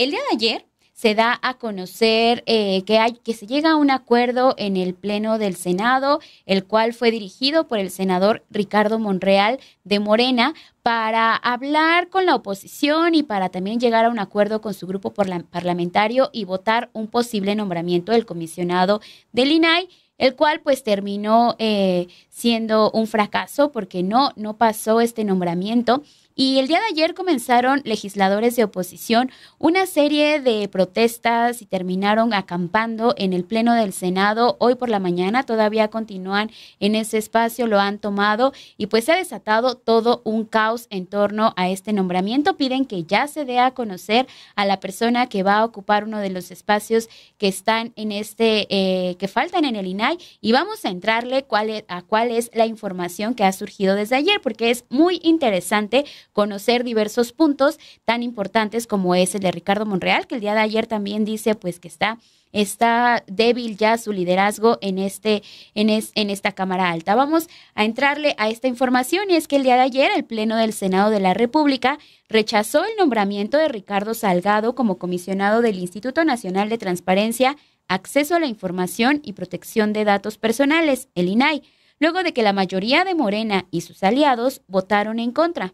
El día de ayer se da a conocer eh, que, hay, que se llega a un acuerdo en el Pleno del Senado, el cual fue dirigido por el senador Ricardo Monreal de Morena para hablar con la oposición y para también llegar a un acuerdo con su grupo parlamentario y votar un posible nombramiento del comisionado del INAI el cual pues terminó eh, siendo un fracaso porque no, no pasó este nombramiento y el día de ayer comenzaron legisladores de oposición una serie de protestas y terminaron acampando en el Pleno del Senado hoy por la mañana. Todavía continúan en ese espacio, lo han tomado y pues se ha desatado todo un caos en torno a este nombramiento. Piden que ya se dé a conocer a la persona que va a ocupar uno de los espacios que están en este, eh, que faltan en el INAI y vamos a entrarle cuál es, a cuál es la información que ha surgido desde ayer porque es muy interesante conocer diversos puntos tan importantes como es el de Ricardo Monreal, que el día de ayer también dice pues que está está débil ya su liderazgo en este en, en esta Cámara Alta. Vamos a entrarle a esta información y es que el día de ayer el pleno del Senado de la República rechazó el nombramiento de Ricardo Salgado como comisionado del Instituto Nacional de Transparencia, Acceso a la Información y Protección de Datos Personales, el INAI, luego de que la mayoría de Morena y sus aliados votaron en contra.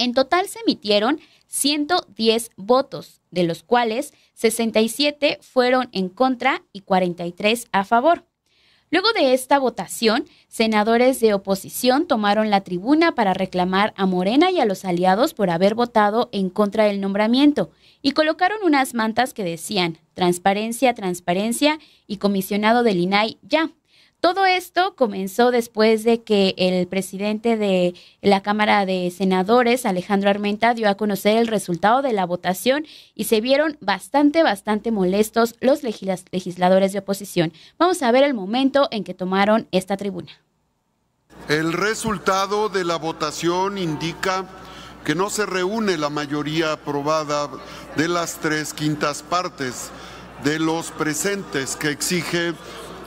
En total se emitieron 110 votos, de los cuales 67 fueron en contra y 43 a favor. Luego de esta votación, senadores de oposición tomaron la tribuna para reclamar a Morena y a los aliados por haber votado en contra del nombramiento y colocaron unas mantas que decían transparencia, transparencia y comisionado del INAI ya. Todo esto comenzó después de que el presidente de la Cámara de Senadores, Alejandro Armenta, dio a conocer el resultado de la votación y se vieron bastante, bastante molestos los legisladores de oposición. Vamos a ver el momento en que tomaron esta tribuna. El resultado de la votación indica que no se reúne la mayoría aprobada de las tres quintas partes de los presentes que exige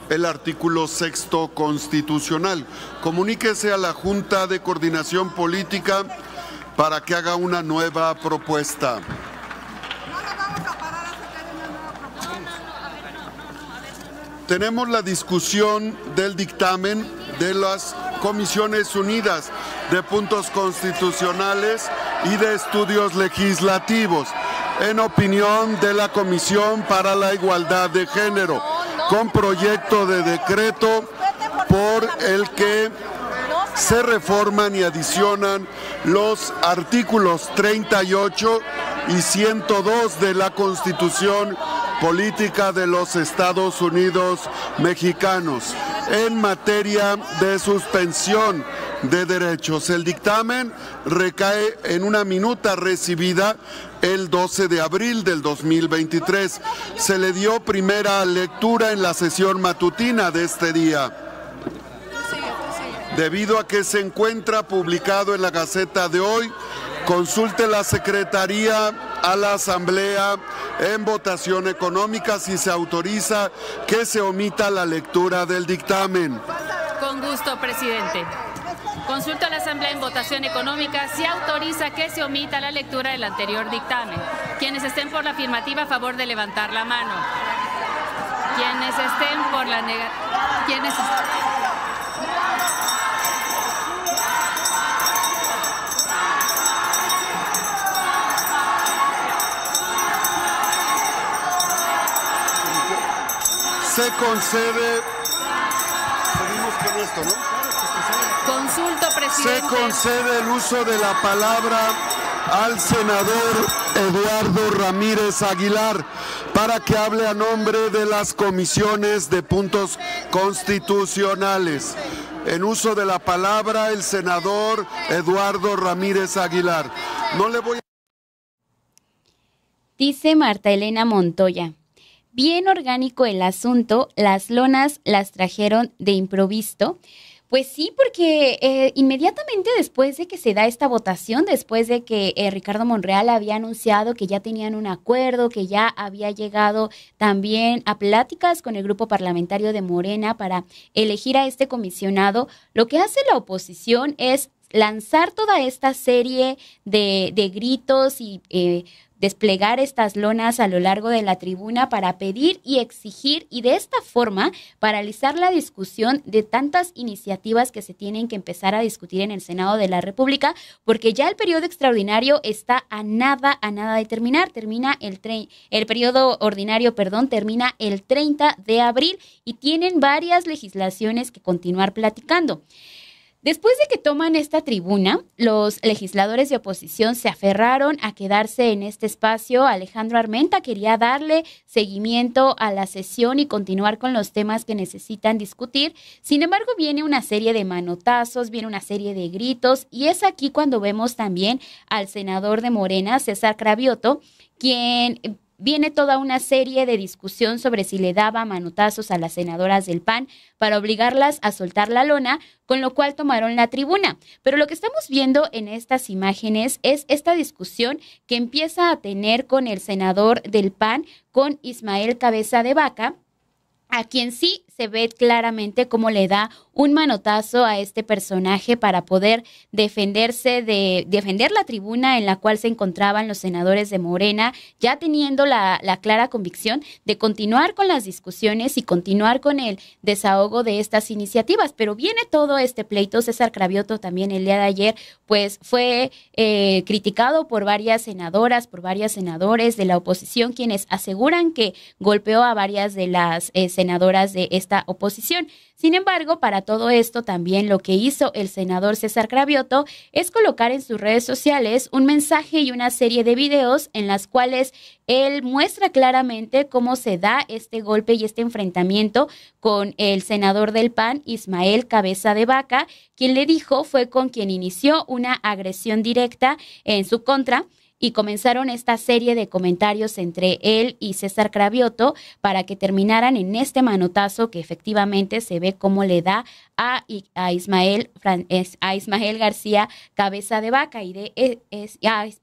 el artículo sexto constitucional. Comuníquese a la Junta de Coordinación Política para que haga una nueva propuesta. Tenemos la discusión del dictamen de las Comisiones Unidas de Puntos Constitucionales y de Estudios Legislativos, en opinión de la Comisión para la Igualdad de Género con proyecto de decreto por el que se reforman y adicionan los artículos 38 y 102 de la Constitución Política de los Estados Unidos Mexicanos en materia de suspensión de Derechos. El dictamen recae en una minuta recibida el 12 de abril del 2023. Se le dio primera lectura en la sesión matutina de este día. Debido a que se encuentra publicado en la Gaceta de hoy, consulte la Secretaría a la Asamblea en votación económica si se autoriza que se omita la lectura del dictamen. Con gusto, presidente. Consulta a la Asamblea en votación económica si autoriza que se omita la lectura del anterior dictamen. Quienes estén por la afirmativa, a favor de levantar la mano. Quienes estén por la negativa. Quienes. Se concede. Se concede el uso de la palabra al senador Eduardo Ramírez Aguilar para que hable a nombre de las comisiones de puntos constitucionales. En uso de la palabra, el senador Eduardo Ramírez Aguilar. No le voy Dice Marta Elena Montoya. Bien orgánico el asunto, las lonas las trajeron de improviso. Pues sí, porque eh, inmediatamente después de que se da esta votación, después de que eh, Ricardo Monreal había anunciado que ya tenían un acuerdo, que ya había llegado también a pláticas con el grupo parlamentario de Morena para elegir a este comisionado, lo que hace la oposición es lanzar toda esta serie de, gritos y eh, desplegar estas lonas a lo largo de la tribuna para pedir y exigir y de esta forma paralizar la discusión de tantas iniciativas que se tienen que empezar a discutir en el Senado de la República, porque ya el periodo extraordinario está a nada, a nada de terminar. Termina el, el periodo ordinario, perdón, termina el 30 de abril y tienen varias legislaciones que continuar platicando. Después de que toman esta tribuna, los legisladores de oposición se aferraron a quedarse en este espacio. Alejandro Armenta quería darle seguimiento a la sesión y continuar con los temas que necesitan discutir. Sin embargo, viene una serie de manotazos, viene una serie de gritos y es aquí cuando vemos también al senador de Morena, César Cravioto, quien viene toda una serie de discusión sobre si le daba manotazos a las senadoras del PAN para obligarlas a soltar la lona, con lo cual tomaron la tribuna. Pero lo que estamos viendo en estas imágenes es esta discusión que empieza a tener con el senador del PAN, con Ismael Cabeza de Vaca, a quien sí se ve claramente cómo le da un manotazo a este personaje para poder defenderse de defender la tribuna en la cual se encontraban los senadores de Morena, ya teniendo la, clara convicción de continuar con las discusiones y continuar con el desahogo de estas iniciativas. Pero viene todo este pleito. César Cravioto también el día de ayer, pues fue eh, criticado por varias senadoras, por varios senadores de la oposición, quienes aseguran que golpeó a varias de las eh, senadoras de esta oposición. Sin embargo, para todo esto también lo que hizo el senador César Cravioto es colocar en sus redes sociales un mensaje y una serie de videos en las cuales él muestra claramente cómo se da este golpe y este enfrentamiento con el senador del PAN, Ismael Cabeza de Vaca, quien le dijo fue con quien inició una agresión directa en su contra y comenzaron esta serie de comentarios entre él y César Cravioto para que terminaran en este manotazo que efectivamente se ve cómo le da a, a, Ismael, a Ismael García Cabeza de Vaca y de es,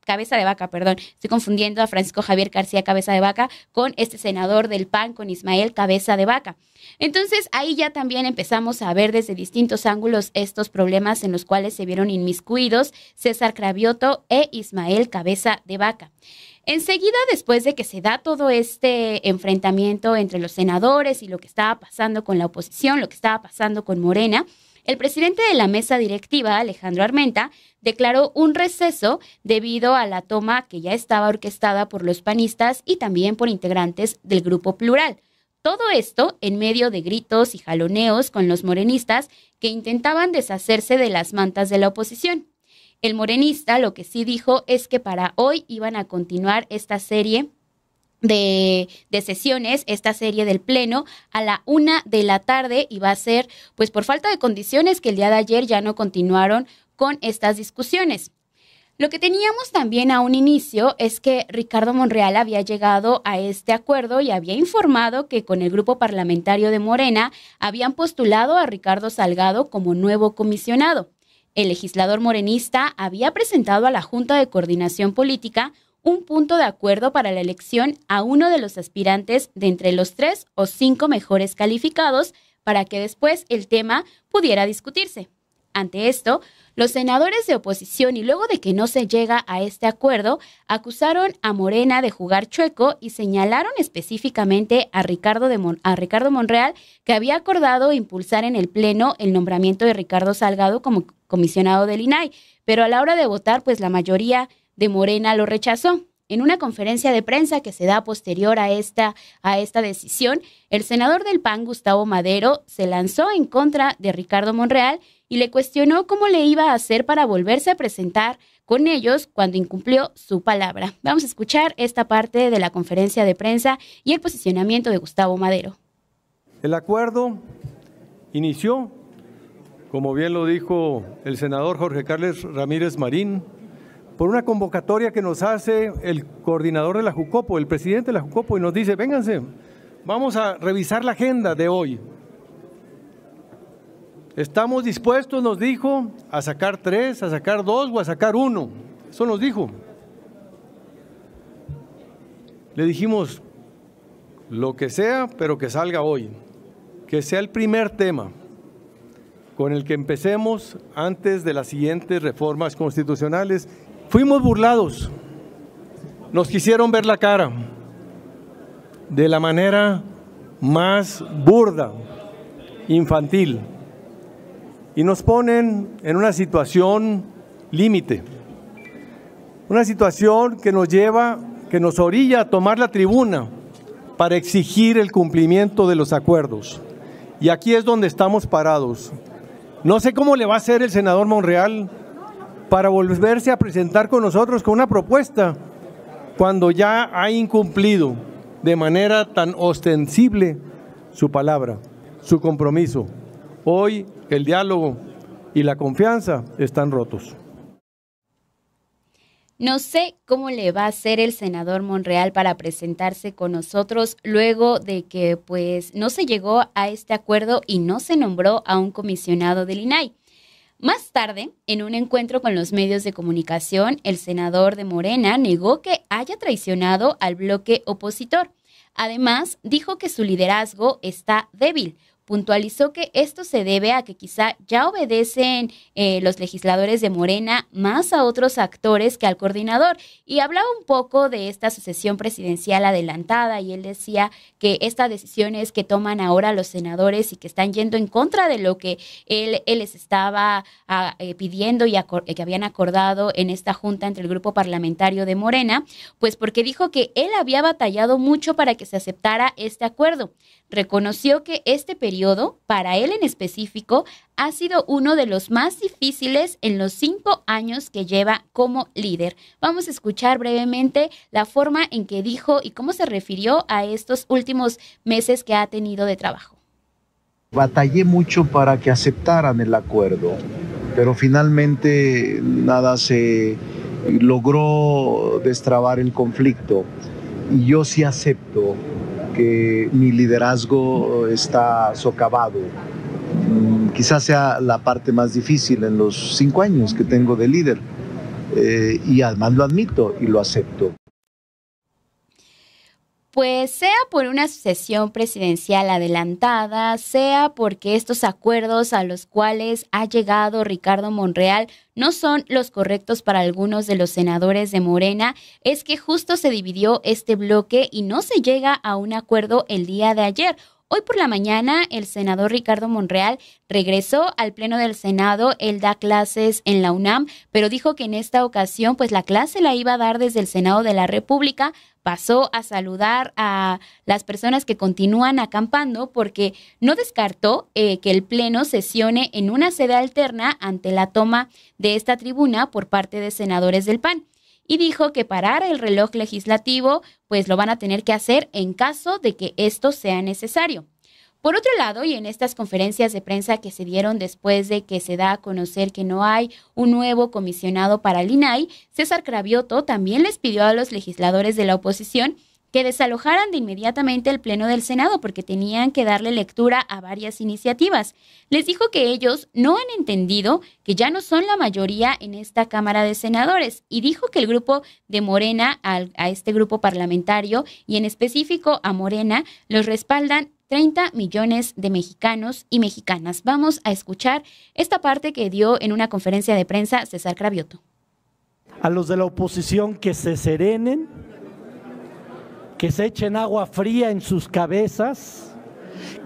Cabeza de Vaca, perdón, estoy confundiendo a Francisco Javier García Cabeza de Vaca con este senador del PAN, con Ismael Cabeza de Vaca. Entonces ahí ya también empezamos a ver desde distintos ángulos estos problemas en los cuales se vieron inmiscuidos César Cravioto e Ismael Cabeza de Vaca. Enseguida, después de que se da todo este enfrentamiento entre los senadores y lo que estaba pasando con la oposición, lo que estaba pasando con Morena, el presidente de la mesa directiva, Alejandro Armenta, declaró un receso debido a la toma que ya estaba orquestada por los panistas y también por integrantes del Grupo Plural. Todo esto en medio de gritos y jaloneos con los morenistas que intentaban deshacerse de las mantas de la oposición. El morenista lo que sí dijo es que para hoy iban a continuar esta serie de, sesiones, esta serie del Pleno, a la una de la tarde y va a ser, pues por falta de condiciones que el día de ayer ya no continuaron con estas discusiones. Lo que teníamos también a un inicio es que Ricardo Monreal había llegado a este acuerdo y había informado que con el grupo parlamentario de Morena habían postulado a Ricardo Salgado como nuevo comisionado. El legislador morenista había presentado a la Junta de Coordinación Política un punto de acuerdo para la elección a uno de los aspirantes de entre los tres o cinco mejores calificados para que después el tema pudiera discutirse. Ante esto, los senadores de oposición y luego de que no se llega a este acuerdo, acusaron a Morena de jugar chueco y señalaron específicamente a Ricardo, de a Ricardo Monreal que había acordado impulsar en el Pleno el nombramiento de Ricardo Salgado como, comisionado del INAI, pero a la hora de votar, pues la mayoría de Morena lo rechazó. En una conferencia de prensa que se da posterior a esta, a esta decisión, el senador del PAN, Gustavo Madero, se lanzó en contra de Ricardo Monreal y le cuestionó cómo le iba a hacer para volverse a presentar con ellos cuando incumplió su palabra. Vamos a escuchar esta parte de la conferencia de prensa y el posicionamiento de Gustavo Madero. El acuerdo inició como bien lo dijo el senador Jorge Carles Ramírez Marín, por una convocatoria que nos hace el coordinador de la Jucopo, el presidente de la Jucopo, y nos dice, vénganse, vamos a revisar la agenda de hoy. Estamos dispuestos, nos dijo, a sacar tres, a sacar dos o a sacar uno. Eso nos dijo. Le dijimos, lo que sea, pero que salga hoy, que sea el primer tema con el que empecemos antes de las siguientes reformas constitucionales. Fuimos burlados, nos quisieron ver la cara de la manera más burda, infantil, y nos ponen en una situación límite, una situación que nos lleva, que nos orilla a tomar la tribuna para exigir el cumplimiento de los acuerdos. Y aquí es donde estamos parados. No sé cómo le va a hacer el senador Monreal para volverse a presentar con nosotros con una propuesta cuando ya ha incumplido de manera tan ostensible su palabra, su compromiso. Hoy el diálogo y la confianza están rotos. No sé cómo le va a hacer el senador Monreal para presentarse con nosotros luego de que pues no se llegó a este acuerdo y no se nombró a un comisionado del INAI. Más tarde, en un encuentro con los medios de comunicación, el senador de Morena negó que haya traicionado al bloque opositor. Además, dijo que su liderazgo está débil, Puntualizó que esto se debe a que quizá ya obedecen eh, los legisladores de Morena más a otros actores que al coordinador. Y hablaba un poco de esta sucesión presidencial adelantada y él decía que estas decisiones que toman ahora los senadores y que están yendo en contra de lo que él, les estaba ah, eh, pidiendo y que habían acordado en esta junta entre el grupo parlamentario de Morena, pues porque dijo que él había batallado mucho para que se aceptara este acuerdo reconoció que este periodo, para él en específico, ha sido uno de los más difíciles en los cinco años que lleva como líder. Vamos a escuchar brevemente la forma en que dijo y cómo se refirió a estos últimos meses que ha tenido de trabajo. Batallé mucho para que aceptaran el acuerdo, pero finalmente nada se logró destrabar el conflicto. Y yo sí acepto que mi liderazgo está socavado. Mm, quizás sea la parte más difícil en los cinco años que tengo de líder. Eh, y además lo admito y lo acepto. Pues sea por una sucesión presidencial adelantada, sea porque estos acuerdos a los cuales ha llegado Ricardo Monreal no son los correctos para algunos de los senadores de Morena, es que justo se dividió este bloque y no se llega a un acuerdo el día de ayer. Hoy por la mañana, el senador Ricardo Monreal regresó al Pleno del Senado. Él da clases en la UNAM, pero dijo que en esta ocasión, pues la clase la iba a dar desde el Senado de la República. Pasó a saludar a las personas que continúan acampando porque no descartó eh, que el Pleno sesione en una sede alterna ante la toma de esta tribuna por parte de senadores del PAN y dijo que parar el reloj legislativo, pues lo van a tener que hacer en caso de que esto sea necesario. Por otro lado, y en estas conferencias de prensa que se dieron después de que se da a conocer que no hay un nuevo comisionado para el INAI, César Cravioto también les pidió a los legisladores de la oposición que desalojaran de inmediatamente el Pleno del Senado porque tenían que darle lectura a varias iniciativas. Les dijo que ellos no han entendido que ya no son la mayoría en esta Cámara de Senadores y dijo que el grupo de Morena a este grupo parlamentario y en específico a Morena los respaldan 30 millones de mexicanos y mexicanas. Vamos a escuchar esta parte que dio en una conferencia de prensa César Cravioto. A los de la oposición que se serenen que se echen agua fría en sus cabezas,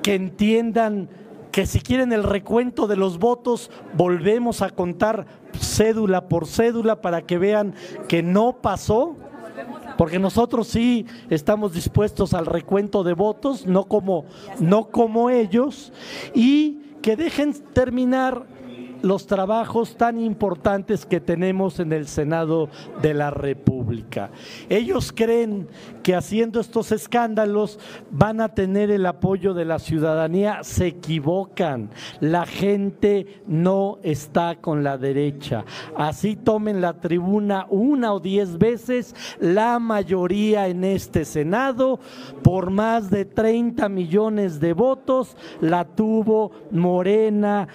que entiendan que si quieren el recuento de los votos, volvemos a contar cédula por cédula para que vean que no pasó, porque nosotros sí estamos dispuestos al recuento de votos, no como, no como ellos, y que dejen terminar los trabajos tan importantes que tenemos en el Senado de la República. Ellos creen que haciendo estos escándalos van a tener el apoyo de la ciudadanía. Se equivocan. La gente no está con la derecha. Así tomen la tribuna una o diez veces, la mayoría en este Senado, por más de 30 millones de votos, la tuvo Morena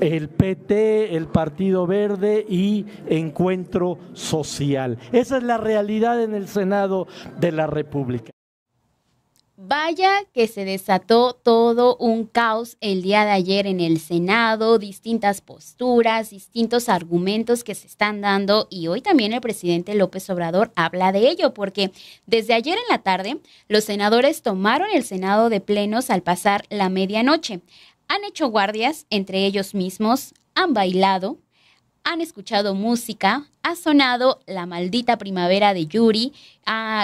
el PT, el Partido Verde y Encuentro Social. Esa es la realidad en el Senado de la República. Vaya que se desató todo un caos el día de ayer en el Senado, distintas posturas, distintos argumentos que se están dando y hoy también el presidente López Obrador habla de ello porque desde ayer en la tarde los senadores tomaron el Senado de plenos al pasar la medianoche han hecho guardias entre ellos mismos, han bailado, han escuchado música, ha sonado La maldita primavera de Yuri,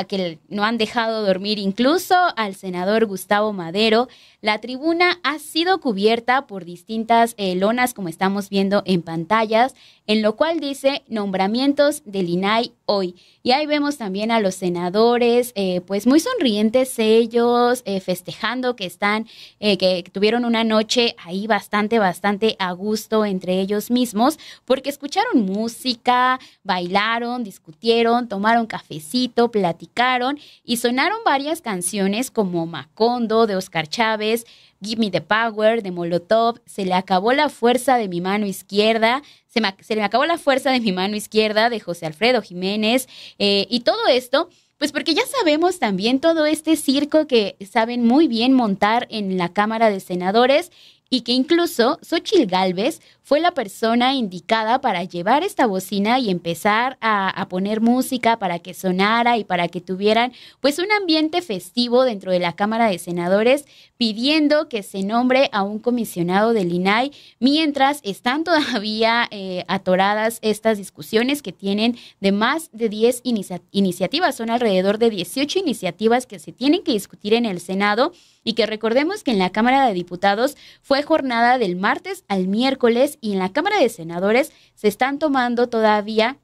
que no han dejado dormir incluso al senador Gustavo Madero. La tribuna ha sido cubierta por distintas eh, lonas, como estamos viendo en pantallas, en lo cual dice nombramientos del INAI hoy. Y ahí vemos también a los senadores, eh, pues muy sonrientes ellos, eh, festejando que están, que tuvieron una noche ahí bastante, bastante a gusto entre ellos mismos, porque escucharon música, bailaron, discutieron, tomaron cafecito, platicaron y sonaron varias canciones como Macondo de Oscar Chávez, Give Me the Power de Molotov, Se le acabó la fuerza de mi mano izquierda, Se, me, le acabó la fuerza de mi mano izquierda de José Alfredo Jiménez eh, y todo esto. Pues porque ya sabemos también todo este circo que saben muy bien montar en la Cámara de Senadores y que incluso Xochil Galvez fue la persona indicada para llevar esta bocina y empezar a, poner música para que sonara y para que tuvieran pues un ambiente festivo dentro de la Cámara de Senadores pidiendo que se nombre a un comisionado del INAI mientras están todavía eh, atoradas estas discusiones que tienen de más de 10 iniciativas, son alrededor de 18 iniciativas que se tienen que discutir en el Senado y que recordemos que en la Cámara de Diputados fue jornada del martes al miércoles y en la Cámara de Senadores se están tomando todavía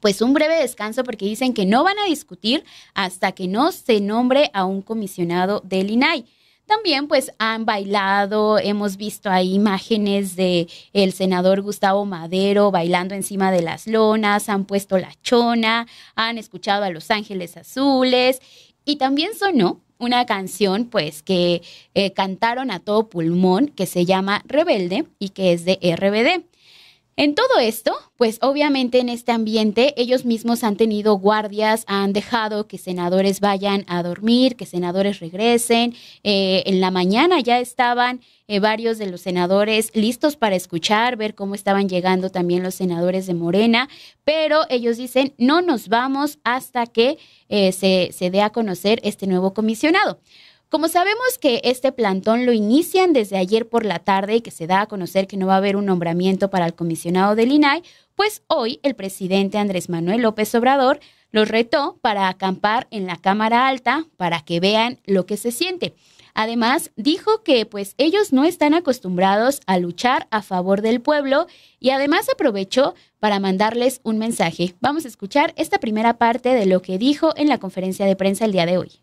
pues un breve descanso porque dicen que no van a discutir hasta que no se nombre a un comisionado del INAI. También pues han bailado, hemos visto ahí imágenes de el senador Gustavo Madero bailando encima de las lonas, han puesto la chona, han escuchado a Los Ángeles Azules y también sonó una canción pues que eh, cantaron a todo pulmón que se llama Rebelde y que es de RBD. En todo esto, pues obviamente en este ambiente ellos mismos han tenido guardias, han dejado que senadores vayan a dormir, que senadores regresen. Eh, en la mañana ya estaban eh, varios de los senadores listos para escuchar, ver cómo estaban llegando también los senadores de Morena, pero ellos dicen, no nos vamos hasta que eh, se, se dé a conocer este nuevo comisionado. Como sabemos que este plantón lo inician desde ayer por la tarde y que se da a conocer que no va a haber un nombramiento para el comisionado del INAI, pues hoy el presidente Andrés Manuel López Obrador los retó para acampar en la Cámara Alta para que vean lo que se siente. Además, dijo que pues ellos no están acostumbrados a luchar a favor del pueblo y además aprovechó para mandarles un mensaje. Vamos a escuchar esta primera parte de lo que dijo en la conferencia de prensa el día de hoy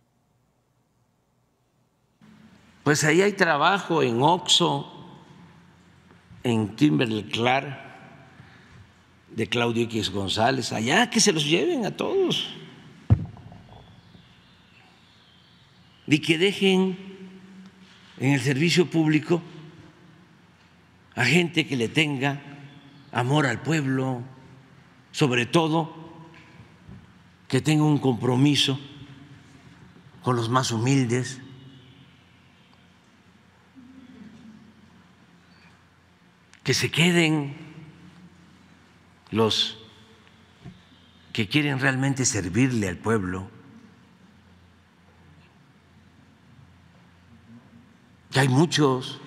pues ahí hay trabajo en Oxo, en Kimberly de Claudio X González, allá que se los lleven a todos. Y que dejen en el servicio público a gente que le tenga amor al pueblo, sobre todo que tenga un compromiso con los más humildes que se queden los que quieren realmente servirle al pueblo. Que hay muchos.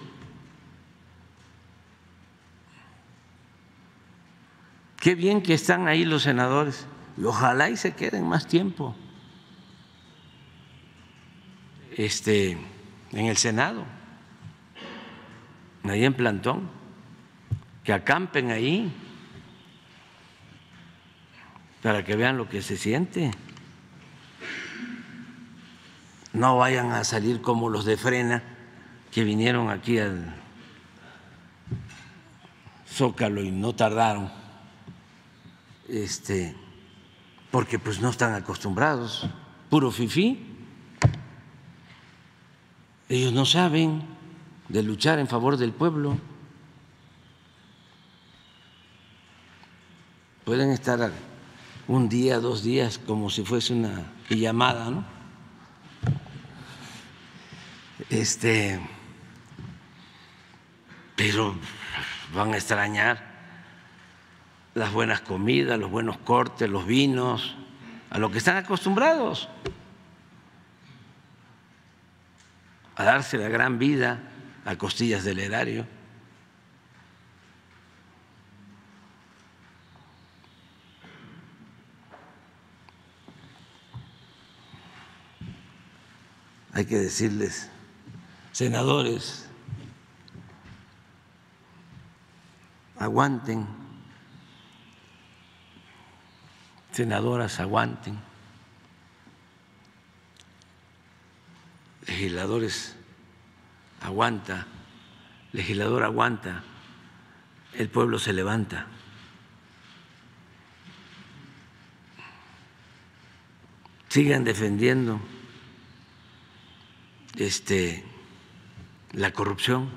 Qué bien que están ahí los senadores. Y ojalá y se queden más tiempo. Este, en el Senado, ahí en Plantón que acampen ahí para que vean lo que se siente. No vayan a salir como los de frena que vinieron aquí al Zócalo y no tardaron, este, porque pues no están acostumbrados, puro fifí. Ellos no saben de luchar en favor del pueblo. pueden estar un día, dos días, como si fuese una llamada, ¿no? Este, pero van a extrañar las buenas comidas, los buenos cortes, los vinos, a lo que están acostumbrados, a darse la gran vida a costillas del erario. hay que decirles, senadores, aguanten, senadoras, aguanten, legisladores, aguanta, legislador, aguanta, el pueblo se levanta. Sigan defendiendo este, la corrupción,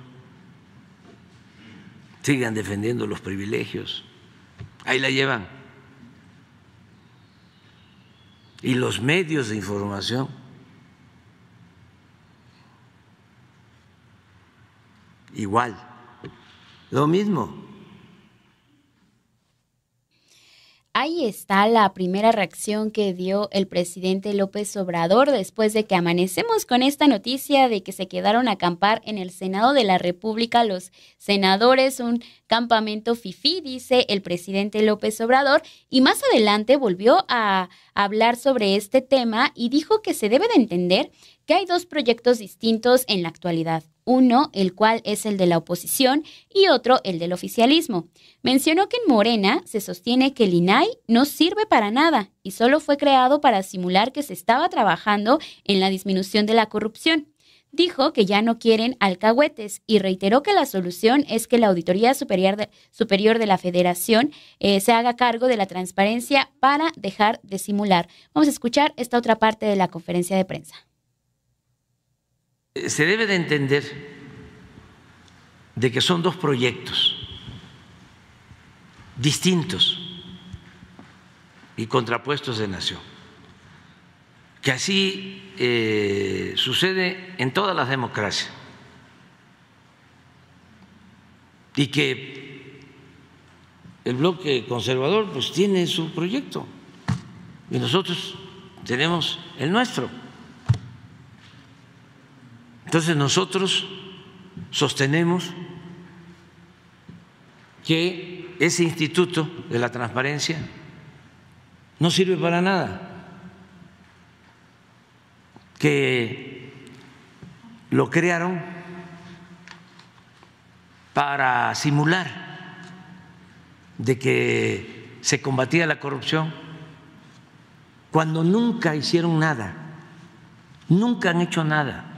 sigan defendiendo los privilegios, ahí la llevan. Y los medios de información igual, lo mismo. Ahí está la primera reacción que dio el presidente López Obrador después de que amanecemos con esta noticia de que se quedaron a acampar en el Senado de la República los senadores, un campamento fifí, dice el presidente López Obrador, y más adelante volvió a hablar sobre este tema y dijo que se debe de entender que hay dos proyectos distintos en la actualidad, uno el cual es el de la oposición y otro el del oficialismo. Mencionó que en Morena se sostiene que el INAI no sirve para nada y solo fue creado para simular que se estaba trabajando en la disminución de la corrupción. Dijo que ya no quieren alcahuetes y reiteró que la solución es que la Auditoría Superior de, la Federación eh, se haga cargo de la transparencia para dejar de simular. Vamos a escuchar esta otra parte de la conferencia de prensa eh, se debe de entender de que son dos proyectos distintos y contrapuestos de nación, que así eh, sucede en todas las democracias y que el bloque conservador pues tiene su proyecto y nosotros tenemos el nuestro. Entonces nosotros sostenemos que ese instituto de la transparencia no sirve para nada, que lo crearon para simular de que se combatía la corrupción, cuando nunca hicieron nada, nunca han hecho nada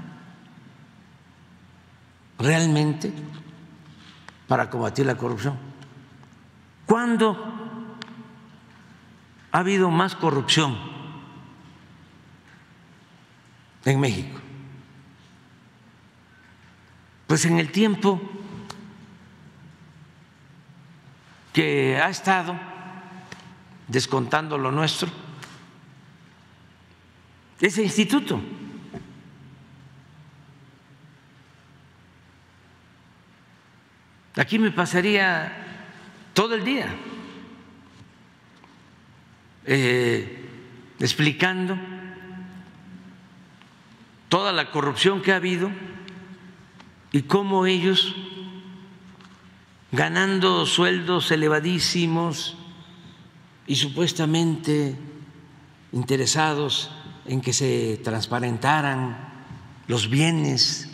realmente para combatir la corrupción. ¿Cuándo ha habido más corrupción en México? Pues en el tiempo que ha estado descontando lo nuestro, ese instituto. Aquí me pasaría todo el día eh, explicando toda la corrupción que ha habido y cómo ellos, ganando sueldos elevadísimos y supuestamente interesados en que se transparentaran los bienes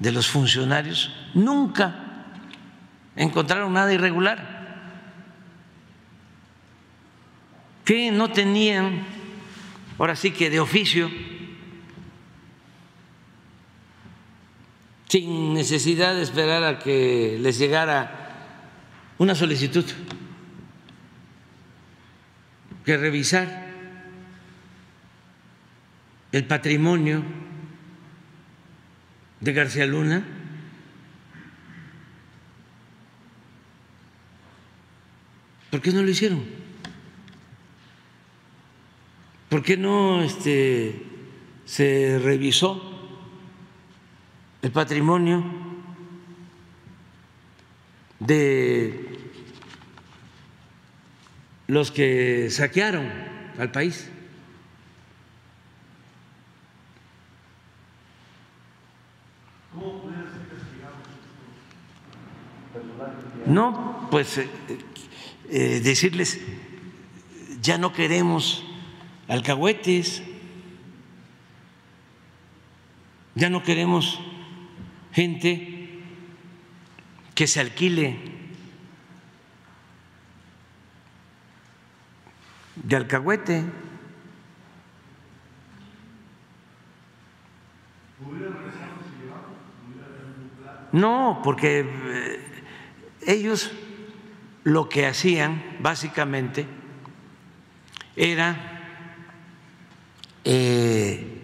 de los funcionarios, nunca encontraron nada irregular. Que no tenían, ahora sí que de oficio, sin necesidad de esperar a que les llegara una solicitud que revisar el patrimonio de García Luna ¿Por qué no lo hicieron? ¿Por qué no este, se revisó el patrimonio de los que saquearon al país? No, pues eh, eh, decirles, ya no queremos alcahuetes, ya no queremos gente que se alquile de alcahuete. No, porque eh, ellos lo que hacían básicamente era eh,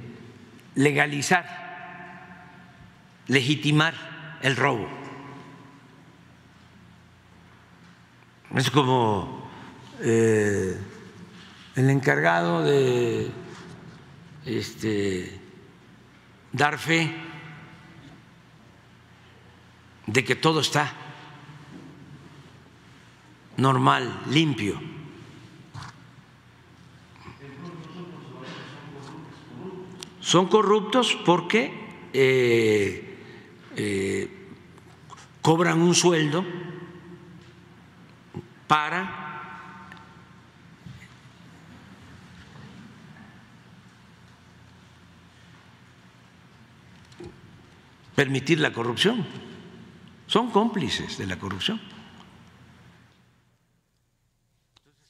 legalizar, legitimar el robo. Es como eh, el encargado de este, dar fe de que todo está normal, limpio. Son corruptos porque eh, eh, cobran un sueldo para permitir la corrupción. Son cómplices de la corrupción.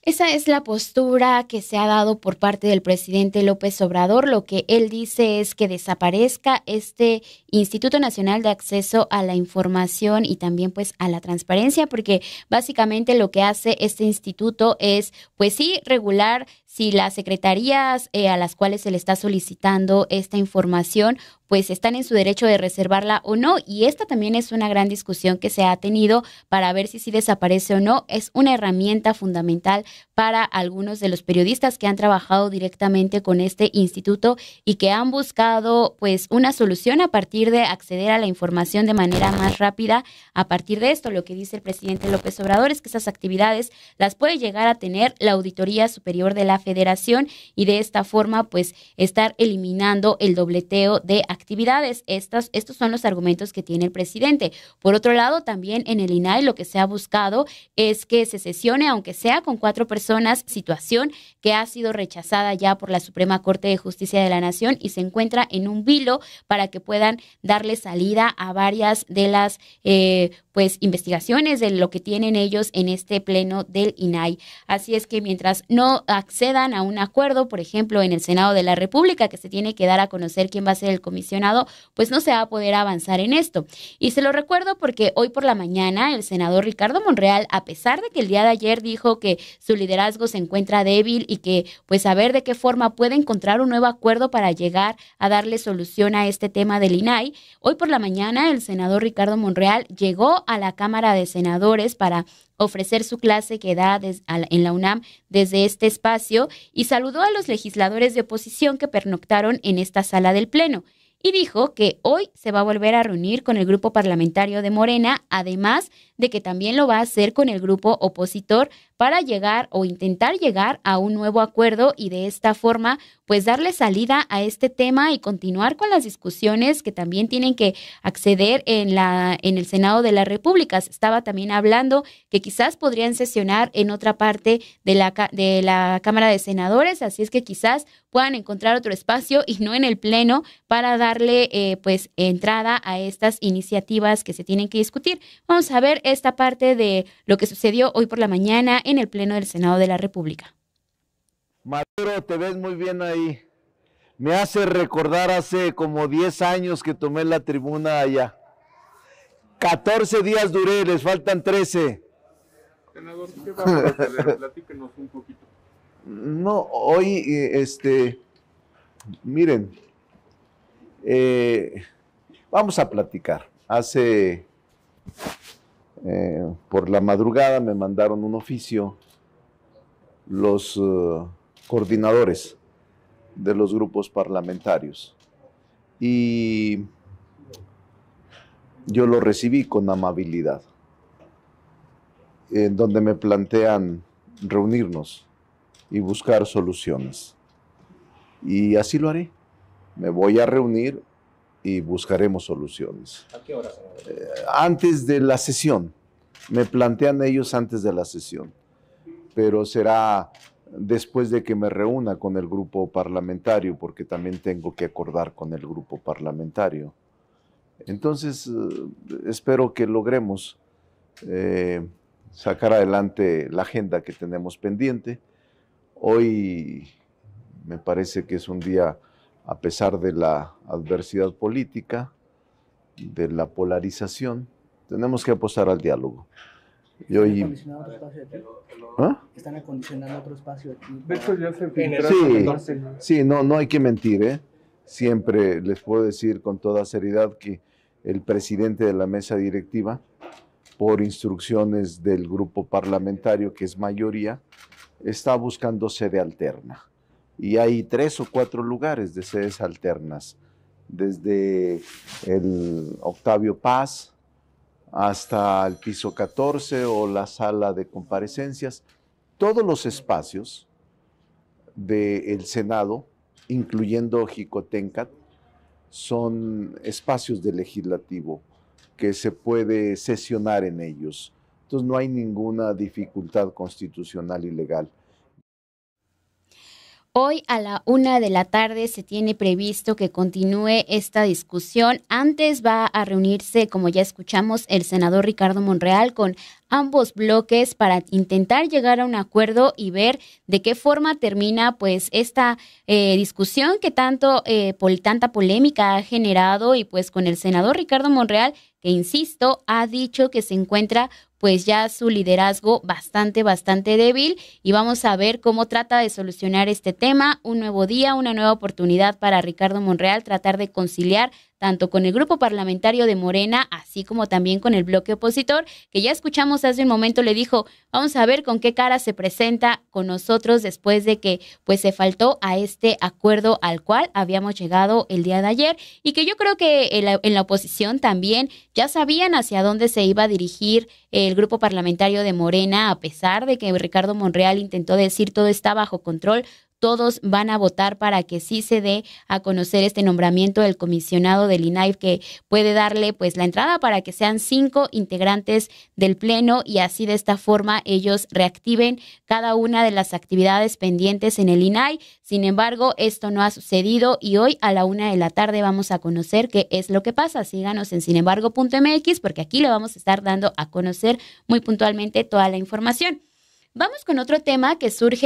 Esa es la postura que se ha dado por parte del presidente López Obrador. Lo que él dice es que desaparezca este Instituto Nacional de Acceso a la Información y también pues a la transparencia, porque básicamente lo que hace este instituto es pues sí regular si las secretarías eh, a las cuales se le está solicitando esta información pues están en su derecho de reservarla o no. Y esta también es una gran discusión que se ha tenido para ver si sí desaparece o no. Es una herramienta fundamental para algunos de los periodistas que han trabajado directamente con este instituto y que han buscado pues una solución a partir de acceder a la información de manera más rápida. A partir de esto, lo que dice el presidente López Obrador es que esas actividades las puede llegar a tener la Auditoría Superior de la Federación y de esta forma pues estar eliminando el dobleteo de actividades. Estas, estos son los argumentos que tiene el presidente. Por otro lado, también en el INAI lo que se ha buscado es que se sesione, aunque sea con cuatro personas, personas, situación que ha sido rechazada ya por la Suprema Corte de Justicia de la Nación y se encuentra en un vilo para que puedan darle salida a varias de las eh, pues investigaciones de lo que tienen ellos en este pleno del INAI. Así es que mientras no accedan a un acuerdo, por ejemplo, en el Senado de la República, que se tiene que dar a conocer quién va a ser el comisionado, pues no se va a poder avanzar en esto. Y se lo recuerdo porque hoy por la mañana el senador Ricardo Monreal, a pesar de que el día de ayer dijo que su liderazgo se encuentra débil y que pues a ver de qué forma puede encontrar un nuevo acuerdo para llegar a darle solución a este tema del INAI, hoy por la mañana el senador Ricardo Monreal llegó a la Cámara de Senadores para ofrecer su clase que da en la UNAM desde este espacio y saludó a los legisladores de oposición que pernoctaron en esta sala del Pleno y dijo que hoy se va a volver a reunir con el grupo parlamentario de Morena, además de que también lo va a hacer con el grupo opositor para llegar o intentar llegar a un nuevo acuerdo y de esta forma pues darle salida a este tema y continuar con las discusiones que también tienen que acceder en la en el Senado de la República. estaba también hablando que quizás podrían sesionar en otra parte de la de la Cámara de Senadores, así es que quizás puedan encontrar otro espacio y no en el pleno para darle eh, pues entrada a estas iniciativas que se tienen que discutir. Vamos a ver esta parte de lo que sucedió hoy por la mañana en el Pleno del Senado de la República. Maduro, te ves muy bien ahí. Me hace recordar hace como 10 años que tomé la tribuna allá. 14 días duré, les faltan 13. Senador, ¿qué vamos a Platíquenos un poquito. No, hoy, eh, este, miren, eh, vamos a platicar. Hace eh, por la madrugada me mandaron un oficio los eh, coordinadores de los grupos parlamentarios. Y yo lo recibí con amabilidad, en donde me plantean reunirnos y buscar soluciones. Y así lo haré. Me voy a reunir y buscaremos soluciones. ¿A qué hora? Eh, antes de la sesión. Me plantean ellos antes de la sesión. Pero será después de que me reúna con el grupo parlamentario, porque también tengo que acordar con el grupo parlamentario. Entonces, eh, espero que logremos eh, sacar adelante la agenda que tenemos pendiente. Hoy me parece que es un día a pesar de la adversidad política, de la polarización, tenemos que apostar al diálogo. Y hoy... ¿Ah? Están acondicionando otro espacio aquí. sí, sí, no, no hay que mentir. ¿eh? Siempre les puedo decir con toda seriedad que el presidente de la mesa directiva, por instrucciones del grupo parlamentario, que es mayoría, está buscando sede alterna y hay tres o cuatro lugares de sedes alternas, desde el Octavio Paz hasta el piso 14 o la sala de comparecencias, todos los espacios del Senado, incluyendo Jicotencat, son espacios de legislativo que se puede sesionar en ellos. Entonces no hay ninguna dificultad constitucional y legal. Hoy a la una de la tarde se tiene previsto que continúe esta discusión. Antes va a reunirse, como ya escuchamos, el senador Ricardo Monreal con ambos bloques para intentar llegar a un acuerdo y ver de qué forma termina pues esta eh, discusión que tanto eh, tanta polémica ha generado y pues con el senador Ricardo Monreal que insisto ha dicho que se encuentra pues ya su liderazgo bastante, bastante débil y vamos a ver cómo trata de solucionar este tema. Un nuevo día, una nueva oportunidad para Ricardo Monreal tratar de conciliar tanto con el grupo parlamentario de Morena, así como también con el bloque opositor, que ya escuchamos hace un momento, le dijo, vamos a ver con qué cara se presenta con nosotros después de que pues se faltó a este acuerdo al cual habíamos llegado el día de ayer y que yo creo que en la, en la oposición también ya sabían hacia dónde se iba a dirigir el grupo parlamentario de Morena, a pesar de que Ricardo Monreal intentó decir todo está bajo control, todos van a votar para que sí se dé a conocer este nombramiento del comisionado del INAI que puede darle pues la entrada para que sean cinco integrantes del Pleno y así de esta forma ellos reactiven cada una de las actividades pendientes en el INAI. Sin embargo, esto no ha sucedido y hoy a la una de la tarde vamos a conocer qué es lo que pasa. Síganos en sinembargo.mx porque aquí le vamos a estar dando a conocer muy puntualmente toda la información. Vamos con otro tema que surge